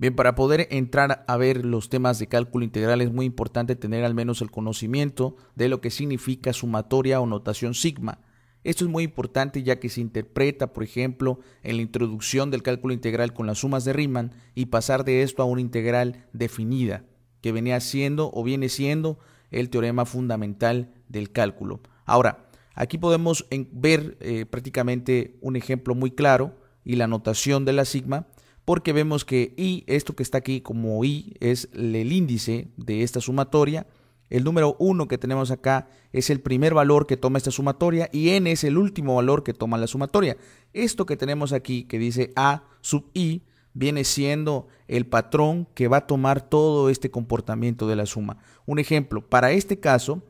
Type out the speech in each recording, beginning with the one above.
Bien, para poder entrar a ver los temas de cálculo integral es muy importante tener al menos el conocimiento de lo que significa sumatoria o notación sigma. Esto es muy importante ya que se interpreta, por ejemplo, en la introducción del cálculo integral con las sumas de Riemann y pasar de esto a una integral definida, que venía siendo o viene siendo el teorema fundamental del cálculo. Ahora, aquí podemos ver eh, prácticamente un ejemplo muy claro y la notación de la sigma porque vemos que i, esto que está aquí como i, es el índice de esta sumatoria. El número 1 que tenemos acá es el primer valor que toma esta sumatoria y n es el último valor que toma la sumatoria. Esto que tenemos aquí que dice a sub i viene siendo el patrón que va a tomar todo este comportamiento de la suma. Un ejemplo, para este caso,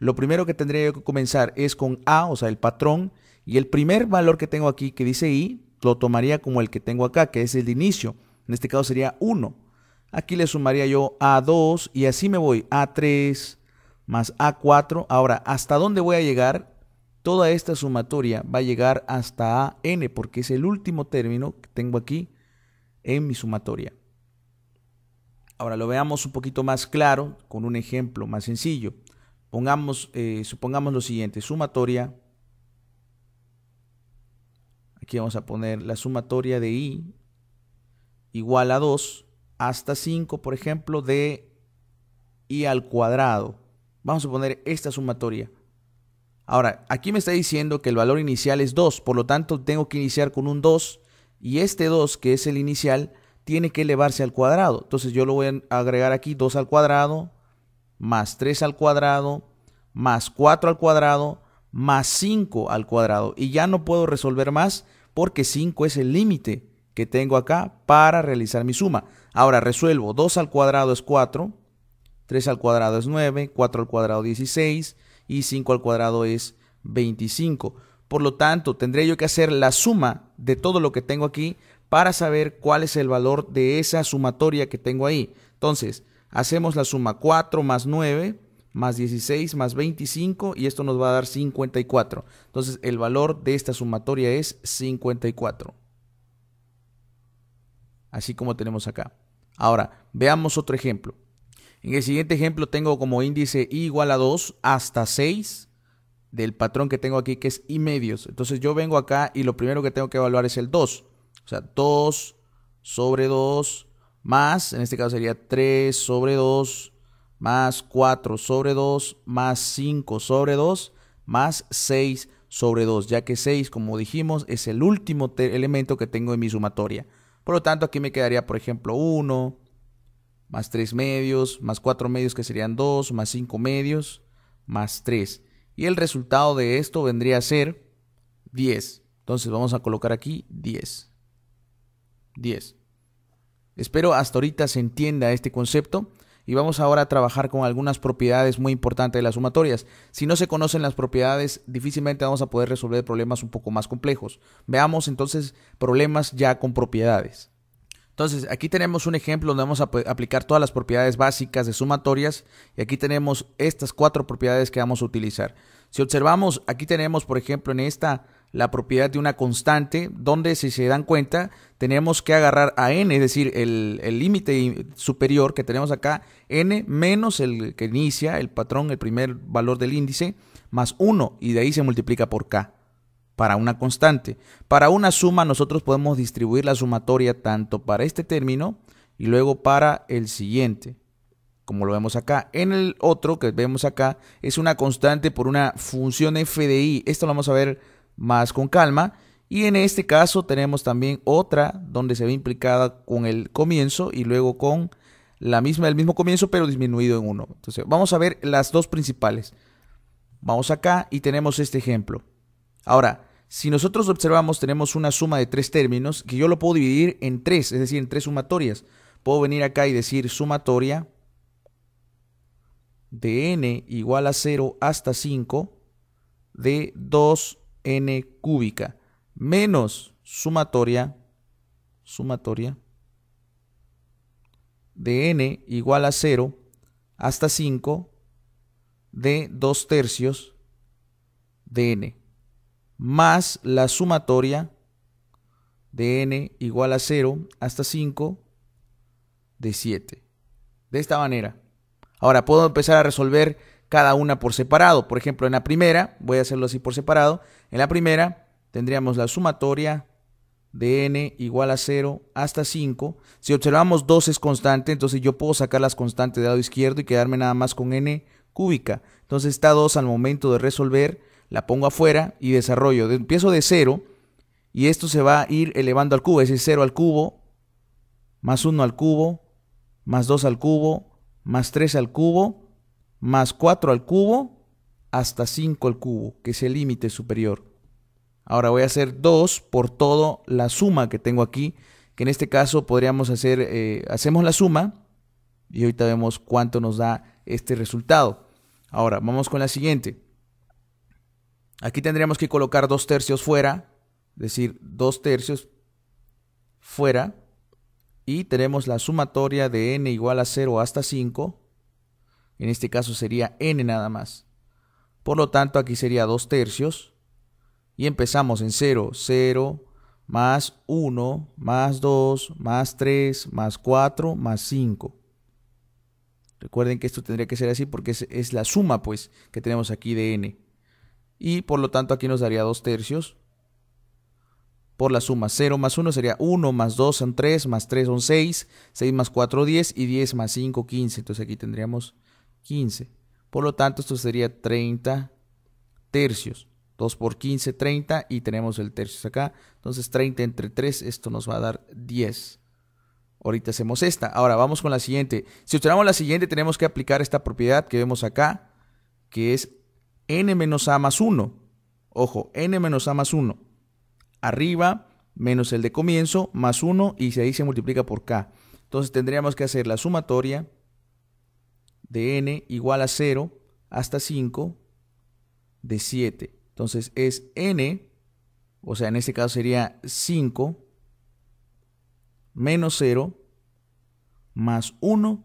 lo primero que tendría que comenzar es con a, o sea, el patrón, y el primer valor que tengo aquí que dice i, lo tomaría como el que tengo acá, que es el de inicio. En este caso sería 1. Aquí le sumaría yo A2 y así me voy. A3 más A4. Ahora, ¿hasta dónde voy a llegar? Toda esta sumatoria va a llegar hasta AN porque es el último término que tengo aquí en mi sumatoria. Ahora lo veamos un poquito más claro con un ejemplo más sencillo. Pongamos, eh, supongamos lo siguiente, sumatoria aquí vamos a poner la sumatoria de i igual a 2 hasta 5, por ejemplo, de i al cuadrado. Vamos a poner esta sumatoria. Ahora, aquí me está diciendo que el valor inicial es 2, por lo tanto tengo que iniciar con un 2 y este 2, que es el inicial, tiene que elevarse al cuadrado. Entonces yo lo voy a agregar aquí 2 al cuadrado, más 3 al cuadrado, más 4 al cuadrado, más 5 al cuadrado. Y ya no puedo resolver más porque 5 es el límite que tengo acá para realizar mi suma. Ahora resuelvo 2 al cuadrado es 4, 3 al cuadrado es 9, 4 al cuadrado 16 y 5 al cuadrado es 25. Por lo tanto, tendré yo que hacer la suma de todo lo que tengo aquí para saber cuál es el valor de esa sumatoria que tengo ahí. Entonces, hacemos la suma 4 más 9 más 16, más 25 y esto nos va a dar 54. Entonces el valor de esta sumatoria es 54. Así como tenemos acá. Ahora, veamos otro ejemplo. En el siguiente ejemplo tengo como índice i igual a 2 hasta 6 del patrón que tengo aquí que es i medios. Entonces yo vengo acá y lo primero que tengo que evaluar es el 2. O sea, 2 sobre 2 más, en este caso sería 3 sobre 2 más 4 sobre 2, más 5 sobre 2, más 6 sobre 2, ya que 6, como dijimos, es el último elemento que tengo en mi sumatoria. Por lo tanto, aquí me quedaría, por ejemplo, 1, más 3 medios, más 4 medios que serían 2, más 5 medios, más 3. Y el resultado de esto vendría a ser 10. Entonces vamos a colocar aquí 10. 10. Espero hasta ahorita se entienda este concepto y vamos ahora a trabajar con algunas propiedades muy importantes de las sumatorias. Si no se conocen las propiedades, difícilmente vamos a poder resolver problemas un poco más complejos. Veamos entonces problemas ya con propiedades. Entonces, aquí tenemos un ejemplo donde vamos a aplicar todas las propiedades básicas de sumatorias y aquí tenemos estas cuatro propiedades que vamos a utilizar. Si observamos, aquí tenemos, por ejemplo, en esta la propiedad de una constante, donde si se dan cuenta tenemos que agarrar a n, es decir, el límite superior que tenemos acá, n menos el que inicia el patrón, el primer valor del índice, más 1, y de ahí se multiplica por k, para una constante. Para una suma nosotros podemos distribuir la sumatoria tanto para este término y luego para el siguiente como lo vemos acá. En el otro que vemos acá es una constante por una función f de i, Esto lo vamos a ver más con calma. Y en este caso tenemos también otra donde se ve implicada con el comienzo y luego con la misma, el mismo comienzo pero disminuido en uno. Entonces vamos a ver las dos principales. Vamos acá y tenemos este ejemplo. Ahora, si nosotros observamos tenemos una suma de tres términos que yo lo puedo dividir en tres, es decir, en tres sumatorias. Puedo venir acá y decir sumatoria de n igual a 0 hasta 5 de 2 n cúbica menos sumatoria, sumatoria de n igual a 0 hasta 5 de 2 tercios de n más la sumatoria de n igual a 0 hasta 5 de 7. De esta manera. Ahora puedo empezar a resolver cada una por separado. Por ejemplo, en la primera, voy a hacerlo así por separado, en la primera tendríamos la sumatoria de n igual a 0 hasta 5. Si observamos 2 es constante, entonces yo puedo sacar las constantes del lado izquierdo y quedarme nada más con n cúbica. Entonces esta 2 al momento de resolver la pongo afuera y desarrollo. Empiezo de 0 y esto se va a ir elevando al cubo. Es 0 al cubo, más 1 al cubo, más 2 al cubo, más 3 al cubo más 4 al cubo hasta 5 al cubo, que es el límite superior. Ahora voy a hacer 2 por toda la suma que tengo aquí, que en este caso podríamos hacer, eh, hacemos la suma y ahorita vemos cuánto nos da este resultado. Ahora, vamos con la siguiente. Aquí tendríamos que colocar 2 tercios fuera, es decir, 2 tercios fuera, y tenemos la sumatoria de n igual a 0 hasta 5, en este caso sería n nada más. Por lo tanto, aquí sería 2 tercios. Y empezamos en 0, 0, más 1, más 2, más 3, más 4, más 5. Recuerden que esto tendría que ser así porque es, la suma pues que tenemos aquí de n. Y por lo tanto aquí nos daría 2 tercios. Por la suma 0 más 1 sería 1 más 2 son 3, más 3 son 6, 6 más 4 10 y 10 más 5 15. Entonces aquí tendríamos 15. Por lo tanto, esto sería 30 tercios. 2 por 15, 30 y tenemos el tercio acá. Entonces 30 entre 3, esto nos va a dar 10. Ahorita hacemos esta. Ahora vamos con la siguiente. Si obtenemos la siguiente, tenemos que aplicar esta propiedad que vemos acá, que es n menos a más 1. Ojo, n menos a más 1. Arriba menos el de comienzo más 1 y ahí se multiplica por k. Entonces tendríamos que hacer la sumatoria de n igual a 0 hasta 5 de 7. Entonces es n, o sea, en este caso sería 5 menos 0 más 1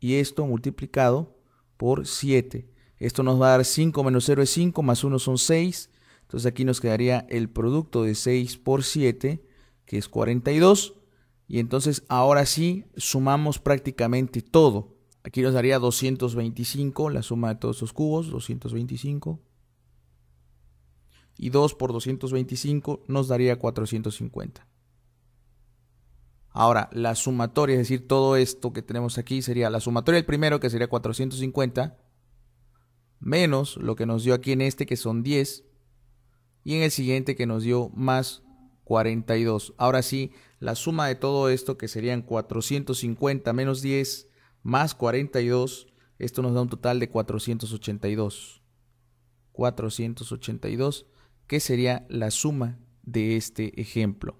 y esto multiplicado por 7. Esto nos va a dar 5 menos 0 es 5, más 1 son 6. Entonces aquí nos quedaría el producto de 6 por 7, que es 42. Y entonces ahora sí sumamos prácticamente todo. Aquí nos daría 225, la suma de todos esos cubos, 225. Y 2 por 225 nos daría 450. Ahora, la sumatoria, es decir, todo esto que tenemos aquí sería la sumatoria del primero, que sería 450, menos lo que nos dio aquí en este, que son 10, y en el siguiente que nos dio más 42. Ahora sí, la suma de todo esto, que serían 450 menos 10, más 42, esto nos da un total de 482. 482, que sería la suma de este ejemplo.